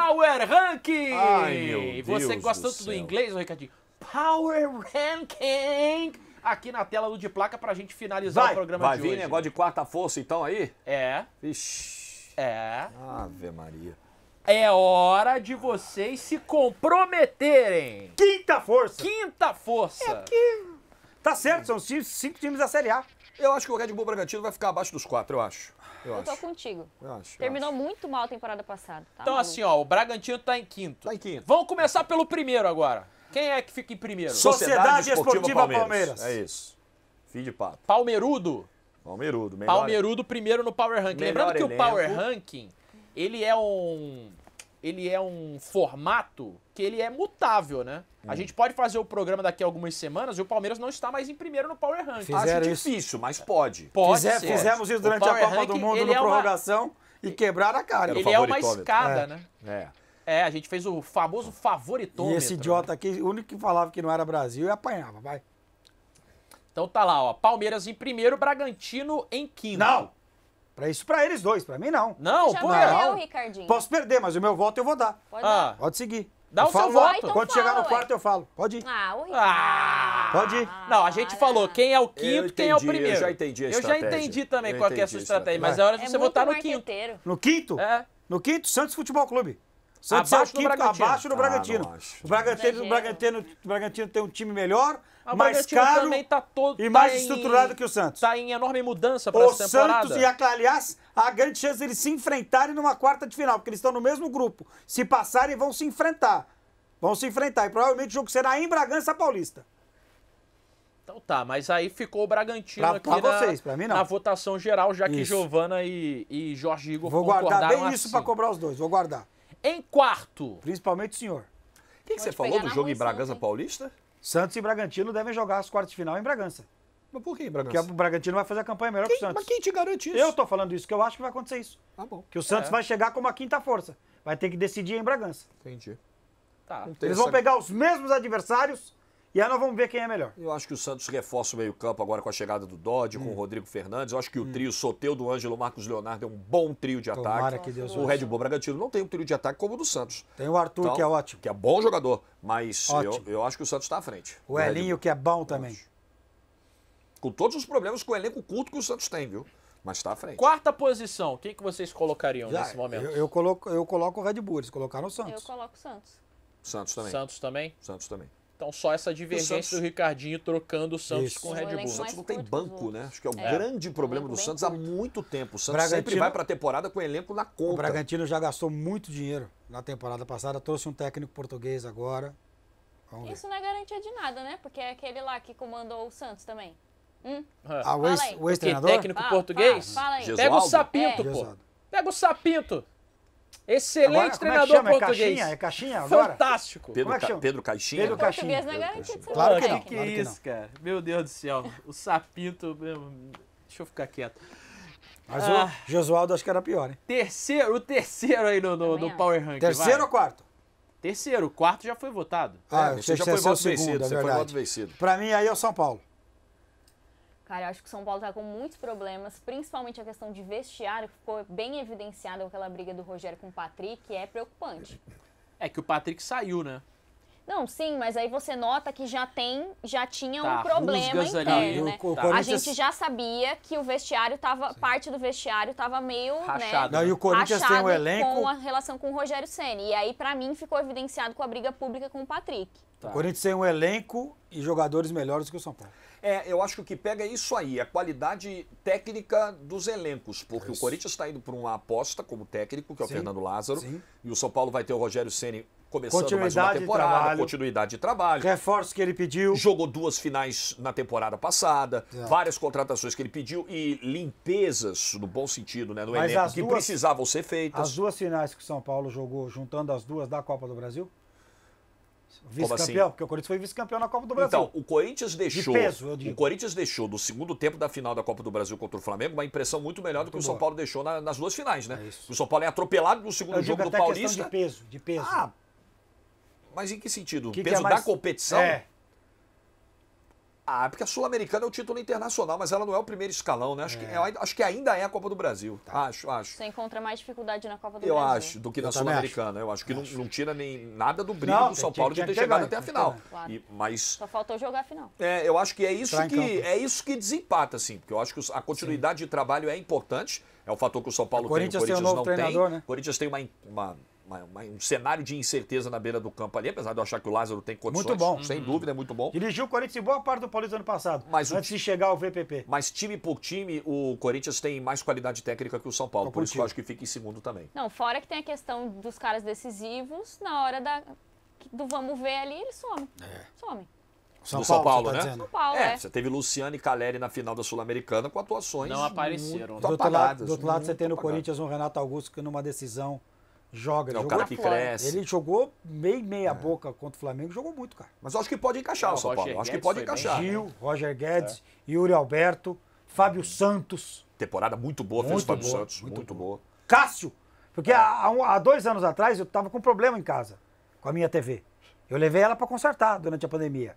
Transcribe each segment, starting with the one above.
Power Ranking! Ai, meu Você gosta tanto do, do inglês, Ricardinho? Power Ranking! Aqui na tela do de placa pra gente finalizar vai, o programa vai de vir negócio de quarta força então aí? É. Ixi. É. Ave Maria. É hora de vocês se comprometerem. Quinta força. Quinta força. É que... Tá certo, são cinco, cinco times da Série A. Eu acho que o Red Bull Bragantino vai ficar abaixo dos quatro, eu acho. Eu, eu acho. tô contigo. Eu acho, Terminou acho. muito mal a temporada passada. Tá então, maluco. assim, ó, o Bragantino tá em quinto. Tá em quinto. Vamos começar pelo primeiro agora. Quem é que fica em primeiro? Sociedade, Sociedade Esportiva, Esportiva Palmeiras. Palmeiras. É isso. Fim de papo. Palmeirudo. Palmeirudo, melhor. Palmeirudo primeiro no Power Ranking. Melhor Lembrando que elenco. o Power Ranking, ele é um ele é um formato que ele é mutável, né? Hum. A gente pode fazer o programa daqui a algumas semanas e o Palmeiras não está mais em primeiro no Power Ranking. Fizeram Acho difícil, isso. mas é. pode. Pode Fizer, ser. Fizemos isso durante a Copa do Mundo no é prorrogação uma... e quebraram a cara. Ele é uma escada, é. né? É. É, a gente fez o famoso favoritômetro. E esse idiota aqui, o único que falava que não era Brasil e apanhava, vai. Então tá lá, ó. Palmeiras em primeiro, Bragantino em quinto. Não! Para isso, para eles dois, para mim não. Não, por não. Ricardinho. Posso perder, mas o meu voto eu vou dar. Pode, ah. Pode seguir. Dá eu o seu voto. então Quando fala, chegar no ué. quarto eu falo. Pode ir. Ah, ah. pode ir. Ah, não, a gente ah, falou quem é o quinto, entendi, quem é o primeiro. Eu já entendi a estratégia. Eu já entendi também eu qual entendi é a sua estratégia, mas é hora de é você votar no quinto. No quinto? É. No quinto, Santos Futebol Clube. Santos abaixo abaixo do Bragantino. Ah, tá, o Bragantino, o é. Bragantino, o Bragantino tem um time melhor, ah, o mais caro também tá todo, e mais tá estruturado que o Santos. Está em enorme mudança para essa temporada. O Santos e a aliás, há grande chance de eles se enfrentarem numa quarta de final, porque eles estão no mesmo grupo. Se passarem, vão se enfrentar. Vão se enfrentar e provavelmente o jogo será em Bragança Paulista. Então tá, mas aí ficou o Bragantino pra, aqui pra na, vocês, pra mim não. na votação geral, já que Giovana e, e Jorge Igor Vou guardar bem assim. isso para cobrar os dois, vou guardar. Em quarto. Principalmente o senhor. O que, que você falou do jogo em Bragança hein? Paulista? Santos e Bragantino devem jogar as quartas de final em Bragança. Mas por que em Bragança? Porque o Bragantino vai fazer a campanha melhor quem, que o Santos. Mas quem te garante isso? Eu tô falando isso, que eu acho que vai acontecer isso. Tá bom. Que o Santos é. vai chegar como a quinta força. Vai ter que decidir em Bragança. Entendi. Tá. Eles vão pegar os mesmos adversários e aí nós vamos ver quem é melhor. Eu acho que o Santos reforça o meio-campo agora com a chegada do Dodge, hum. com o hum. Rodrigo Fernandes. Eu acho que o hum. soteu do Ângelo, Marcos Leonardo é um bom trio de Tomara ataque. Que Deus o Red Bull Bragantino não tem um trio de ataque como o do Santos. Tem o Arthur, então, que é ótimo. Que é bom jogador, mas eu, eu, acho que o Santos está à frente. O Elinho, que é bom também. Com todos os problemas com o elenco curto que o Santos tem, viu? Mas está à frente. Quarta posição, quem que vocês colocariam Já, nesse momento? Eu, eu, coloco, eu coloco o Red Bull, eles colocaram o Santos. Eu coloco o Santos. Santos também. Santos também? Santos também. Então só essa divergência Santos... do Ricardinho trocando o Santos Isso. com o Red Bull. O Santos não tem banco, né? Acho que é o é. grande problema do Santos curto. há muito tempo. O Santos Bragantino... sempre vai para a temporada com o elenco na conta. O Bragantino já gastou muito dinheiro na temporada passada, trouxe um técnico português agora. Vamos Isso ver. não é garantia de nada, né? Porque é aquele lá que comandou o Santos também. Hum? É. Ah, o ex-treinador? Ex técnico fala, português? Fala, fala é. Pega o Sapinto, é. pô. Pega o Sapinto. Excelente agora, é treinador é português. É caixinha? É caixinha agora? Fantástico. Pedro, é, é Pedro Caixinha? Pedro Caixinha. Pedro é. Caixinha. Claro que, não. que, claro isso, cara. Meu Deus do céu. O sapinto... Deixa eu ficar quieto. Mas ah, o Josualdo acho que era pior, hein? Terceiro, o terceiro aí no, no, no Power Rank. Terceiro vai. ou quarto? Terceiro. O quarto já foi votado. Ah, é, você já foi voto vencido. Segundo, você foi voto vencido. Pra mim aí é o São Paulo. Cara, eu acho que o São Paulo tá com muitos problemas, principalmente a questão de vestiário, que ficou bem evidenciada aquela briga do Rogério com o Patrick, que é preocupante. É que o Patrick saiu, né? Não, sim, mas aí você nota que já tem, já tinha tá, um problema interno, ali, né? tá. A gente já sabia que o vestiário tava, sim. parte do vestiário tava meio, né, Rachado. né? Não, e o Corinthians tem um elenco com a relação com o Rogério Ceni. E aí para mim ficou evidenciado com a briga pública com o Patrick. Tá. O Corinthians tem um elenco e jogadores melhores que o São Paulo. É, eu acho que o que pega é isso aí, a qualidade técnica dos elencos, porque isso. o Corinthians está indo para uma aposta como técnico, que é o sim, Fernando Lázaro, sim. e o São Paulo vai ter o Rogério Ceni começando mais uma temporada, de trabalho, continuidade de trabalho. Reforços que ele pediu. Jogou duas finais na temporada passada, Exato. várias contratações que ele pediu e limpezas, no bom sentido, né, no Mas elenco, que duas, precisavam ser feitas. As duas finais que o São Paulo jogou, juntando as duas da Copa do Brasil, Vice-campeão, assim? porque o Corinthians foi vice-campeão na Copa do Brasil. Então, o Corinthians deixou. De peso, eu digo. O Corinthians deixou do segundo tempo da final da Copa do Brasil contra o Flamengo uma impressão muito melhor muito do que boa. o São Paulo deixou na, nas duas finais, né? É o São Paulo é atropelado no segundo eu jogo do Paulista. De peso, de peso. Ah, mas em que sentido? Que peso que é mais... da competição? É. Ah, é porque a Sul-Americana é o título internacional, mas ela não é o primeiro escalão, né? Acho, é. que, é acho que ainda é a Copa do Brasil. Tá? tá. Acho, acho. Você encontra mais dificuldade na Copa do eu Brasil. Eu acho, do que na Sul-Americana. Eu acho que eu não, acho. não, tira nem nada do brilho não, do São Paulo que, de ter chegado até a final. Claro. E, mas... Só faltou jogar a final. É, eu acho que é isso que, é isso que desempata, assim. Porque eu acho que a continuidade Sim. de trabalho é importante. É o fator que o São Paulo o tem, o Corinthians tem, o Corinthians não tem. Né? O Corinthians tem uma, uma uma, um cenário de incerteza na beira do campo ali, apesar de eu achar que o Lázaro tem condições. Muito bom. Sem uhum. dúvida, é muito bom. Dirigiu o Corinthians em boa parte do Paulista ano passado, mas antes o, de chegar ao VPP. Mas time por time, o Corinthians tem mais qualidade técnica que o São Paulo, então, por isso que eu acho que fica em segundo também. Não, fora que tem a questão dos caras decisivos, na hora da, do vamos ver ali, ele some. É. Some. São do São Paulo, tá né? São Paulo, é, é, Você teve Luciano e Caleri na final da Sul-Americana com atuações. Não apareceram. Muito do outro lado, do outro lado você tem no Corinthians um Renato Augusto que numa decisão Joga, ele é o cara que fora. cresce. Ele jogou meio meia é. boca contra o Flamengo, jogou muito, cara. Mas acho que pode encaixar o São Paulo. acho que pode encaixar. Bem. Gil, Roger Guedes, é. Yuri Alberto, Fábio Santos. Temporada muito boa, muito fez o Fábio boa, Santos. Muito, muito boa. boa. Cássio, porque é. há, há, dois anos atrás eu estava com um problema em casa, com a minha TV. Eu levei ela para consertar durante a pandemia.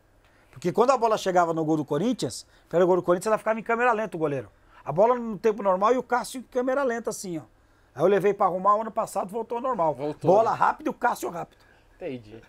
Porque quando a bola chegava no gol do Corinthians, pelo gol do Corinthians, ela ficava em câmera lenta, o goleiro. A bola no tempo normal e o Cássio em câmera lenta, assim, ó. Aí eu levei para arrumar, ano passado voltou normal. Voltou. Bola rápida, o Cássio rápido. Entendi.